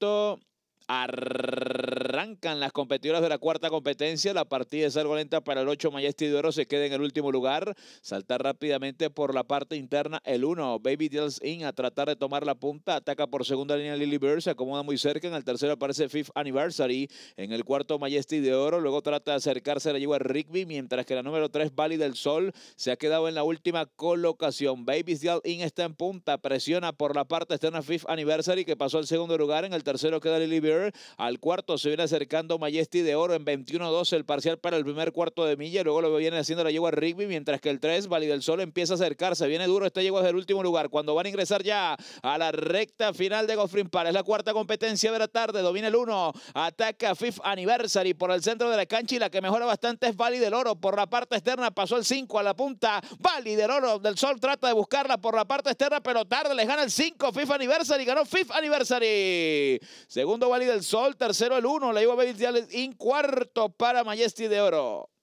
momento en las competidoras de la cuarta competencia. La partida es algo lenta para el 8. Majesty Oro se queda en el último lugar. salta rápidamente por la parte interna el 1. Baby Deals In a tratar de tomar la punta. Ataca por segunda línea Lily Bear Se acomoda muy cerca. En el tercero aparece Fifth Anniversary. En el cuarto Majesty de Oro. Luego trata de acercarse a la yegua Rigby. Mientras que la número 3 Valley del Sol se ha quedado en la última colocación. Baby Deals In está en punta. Presiona por la parte externa Fifth Anniversary que pasó al segundo lugar. En el tercero queda Lily Bear, Al cuarto se viene a acercando Majesti de Oro en 21-12 el parcial para el primer cuarto de milla. Luego lo viene haciendo la yegua Rigby, mientras que el 3, Vali del Sol, empieza a acercarse. Viene duro este yegua desde el último lugar. Cuando van a ingresar ya a la recta final de Goffrin Par. Es la cuarta competencia de la tarde. Domina el 1. Ataca Fifth Anniversary por el centro de la cancha y la que mejora bastante es Vali del Oro. Por la parte externa pasó el 5 a la punta. Vali del Oro del Sol trata de buscarla por la parte externa, pero tarde les gana el 5. Fifth Anniversary. Ganó Fifth Anniversary. Segundo Vali del Sol. Tercero el 1. La cuarto para Majesty de Oro.